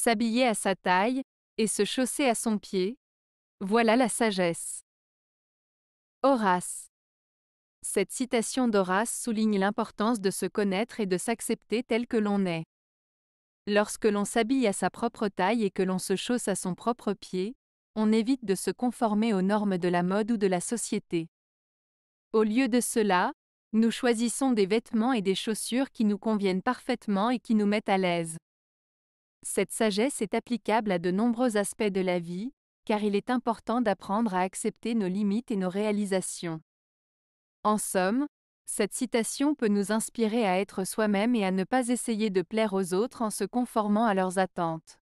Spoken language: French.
s'habiller à sa taille, et se chausser à son pied, voilà la sagesse. Horace. Cette citation d'Horace souligne l'importance de se connaître et de s'accepter tel que l'on est. Lorsque l'on s'habille à sa propre taille et que l'on se chausse à son propre pied, on évite de se conformer aux normes de la mode ou de la société. Au lieu de cela, nous choisissons des vêtements et des chaussures qui nous conviennent parfaitement et qui nous mettent à l'aise. Cette sagesse est applicable à de nombreux aspects de la vie, car il est important d'apprendre à accepter nos limites et nos réalisations. En somme, cette citation peut nous inspirer à être soi-même et à ne pas essayer de plaire aux autres en se conformant à leurs attentes.